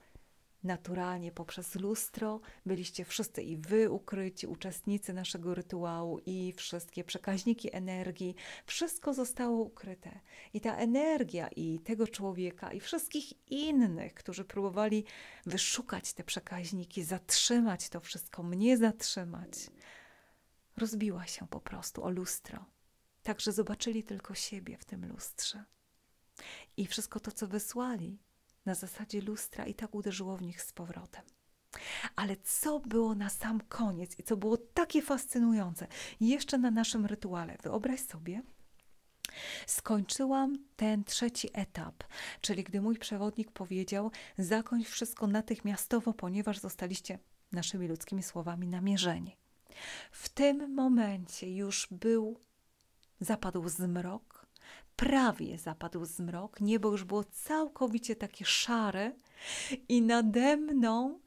naturalnie poprzez lustro. Byliście wszyscy i wy ukryci, uczestnicy naszego rytuału i wszystkie przekaźniki energii. Wszystko zostało ukryte. I ta energia i tego człowieka i wszystkich innych, którzy próbowali wyszukać te przekaźniki, zatrzymać to wszystko, mnie zatrzymać, rozbiła się po prostu o lustro. Także zobaczyli tylko siebie w tym lustrze. I wszystko to, co wysłali, na zasadzie lustra i tak uderzyło w nich z powrotem. Ale co było na sam koniec i co było takie fascynujące, jeszcze na naszym rytuale, wyobraź sobie, Skończyłam ten trzeci etap, czyli gdy mój przewodnik powiedział: zakończ wszystko natychmiastowo, ponieważ zostaliście naszymi ludzkimi słowami namierzeni. W tym momencie już był, zapadł zmrok, prawie zapadł zmrok, niebo już było całkowicie takie szare i nade mną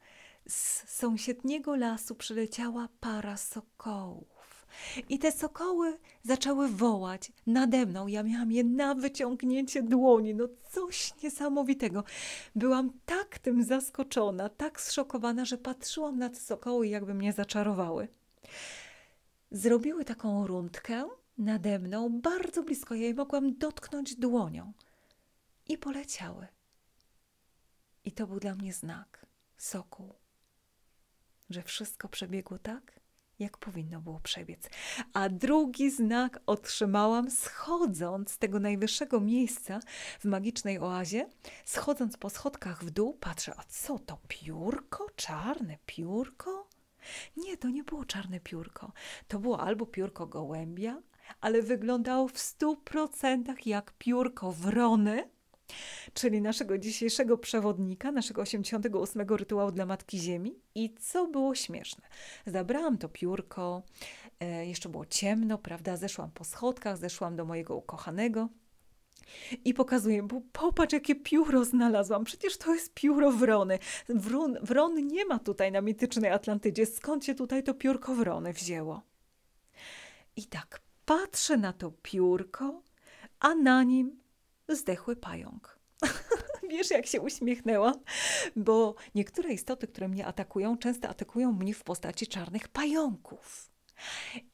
z sąsiedniego lasu przyleciała para sokołów. I te sokoły zaczęły wołać nade mną. Ja miałam je na wyciągnięcie dłoni. No coś niesamowitego. Byłam tak tym zaskoczona, tak zszokowana, że patrzyłam na te sokoły, jakby mnie zaczarowały. Zrobiły taką rundkę nade mną, bardzo blisko jej, mogłam dotknąć dłonią. I poleciały. I to był dla mnie znak, sokół, że wszystko przebiegło tak, jak powinno było przebiec. A drugi znak otrzymałam schodząc z tego najwyższego miejsca w magicznej oazie, schodząc po schodkach w dół, patrzę, a co to piórko? Czarne piórko? Nie, to nie było czarne piórko. To było albo piórko gołębia, ale wyglądało w 100% jak piórko wrony, czyli naszego dzisiejszego przewodnika, naszego 88 rytuału dla Matki Ziemi. I co było śmieszne? Zabrałam to piórko, e, jeszcze było ciemno, prawda? Zeszłam po schodkach, zeszłam do mojego ukochanego. I pokazuję mu, popatrz jakie pióro znalazłam, przecież to jest pióro wrony. Wron, wron nie ma tutaj na mitycznej Atlantydzie, skąd się tutaj to piórko wrony wzięło? I tak Patrzę na to piórko, a na nim zdechły pająk. [laughs] Wiesz, jak się uśmiechnęłam? Bo niektóre istoty, które mnie atakują, często atakują mnie w postaci czarnych pająków.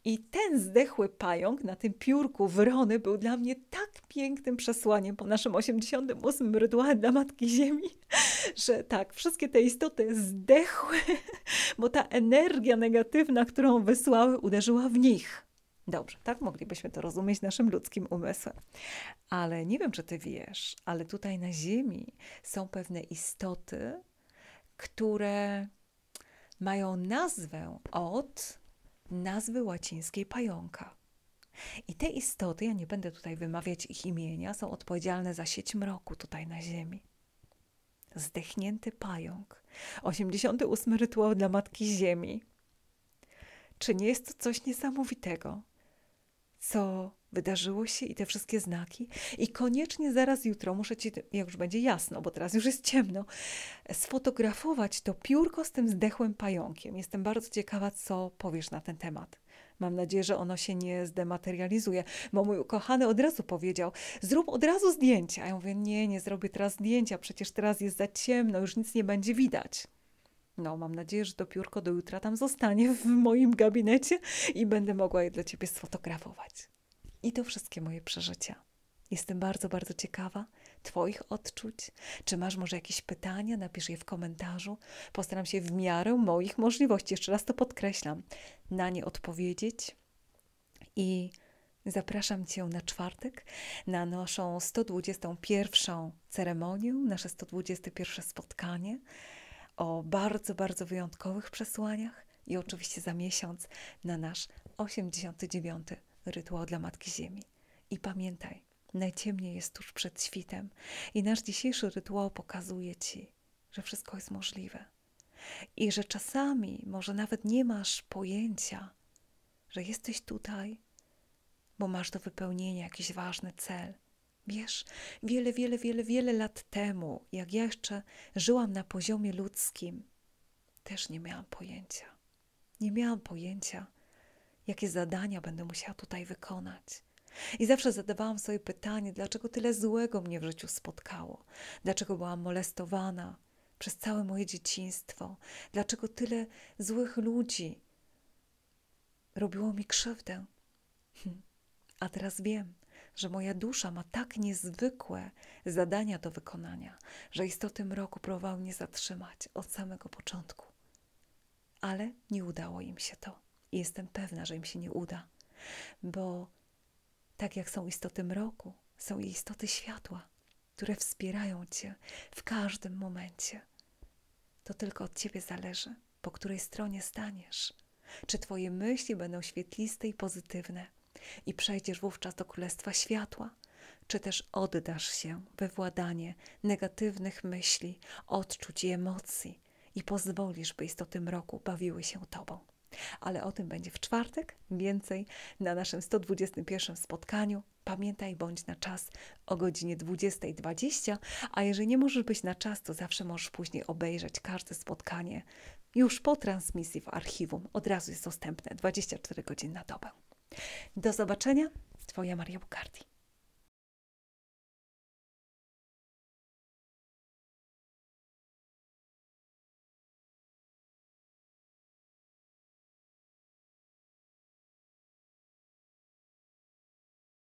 I ten zdechły pająk na tym piórku wrony był dla mnie tak pięknym przesłaniem po naszym 88 rytuale dla Matki Ziemi, [laughs] że tak, wszystkie te istoty zdechły, [laughs] bo ta energia negatywna, którą wysłały, uderzyła w nich. Dobrze, tak moglibyśmy to rozumieć naszym ludzkim umysłem. Ale nie wiem, czy ty wiesz, ale tutaj na Ziemi są pewne istoty, które mają nazwę od nazwy łacińskiej pająka. I te istoty, ja nie będę tutaj wymawiać ich imienia, są odpowiedzialne za sieć mroku tutaj na Ziemi. Zdechnięty pająk. 88 rytuał dla Matki Ziemi. Czy nie jest to coś niesamowitego? co wydarzyło się i te wszystkie znaki. I koniecznie zaraz jutro muszę ci, jak już będzie jasno, bo teraz już jest ciemno, sfotografować to piórko z tym zdechłym pająkiem. Jestem bardzo ciekawa, co powiesz na ten temat. Mam nadzieję, że ono się nie zdematerializuje, bo mój ukochany od razu powiedział: Zrób od razu zdjęcia. A ja mówię: Nie, nie zrobię teraz zdjęcia, przecież teraz jest za ciemno, już nic nie będzie widać. No, mam nadzieję, że to piórko do jutra tam zostanie w moim gabinecie i będę mogła je dla Ciebie sfotografować. I to wszystkie moje przeżycia. Jestem bardzo, bardzo ciekawa Twoich odczuć. Czy masz może jakieś pytania? Napisz je w komentarzu. Postaram się w miarę moich możliwości, jeszcze raz to podkreślam, na nie odpowiedzieć. I zapraszam Cię na czwartek, na naszą 121 ceremonię, nasze 121 spotkanie o bardzo, bardzo wyjątkowych przesłaniach i oczywiście za miesiąc na nasz 89. rytuał dla Matki Ziemi. I pamiętaj, najciemniej jest tuż przed świtem i nasz dzisiejszy rytuał pokazuje Ci, że wszystko jest możliwe i że czasami może nawet nie masz pojęcia, że jesteś tutaj, bo masz do wypełnienia jakiś ważny cel – Wiesz, wiele, wiele, wiele, wiele lat temu, jak ja jeszcze żyłam na poziomie ludzkim, też nie miałam pojęcia. Nie miałam pojęcia, jakie zadania będę musiała tutaj wykonać. I zawsze zadawałam sobie pytanie, dlaczego tyle złego mnie w życiu spotkało, dlaczego byłam molestowana przez całe moje dzieciństwo, dlaczego tyle złych ludzi robiło mi krzywdę. Hm. A teraz wiem, że moja dusza ma tak niezwykłe zadania do wykonania, że istoty mroku próbowały mnie zatrzymać od samego początku. Ale nie udało im się to. I jestem pewna, że im się nie uda, bo tak jak są istoty mroku, są i istoty światła, które wspierają Cię w każdym momencie. To tylko od Ciebie zależy, po której stronie staniesz. Czy Twoje myśli będą świetliste i pozytywne, i przejdziesz wówczas do Królestwa Światła, czy też oddasz się we władanie negatywnych myśli, odczuć i emocji i pozwolisz, by istoty mroku bawiły się Tobą. Ale o tym będzie w czwartek, więcej na naszym 121 spotkaniu. Pamiętaj, bądź na czas o godzinie 20.20, a jeżeli nie możesz być na czas, to zawsze możesz później obejrzeć każde spotkanie już po transmisji w archiwum. Od razu jest dostępne 24 godziny na dobę. Do zobaczenia, Twoja Maria Bukardi.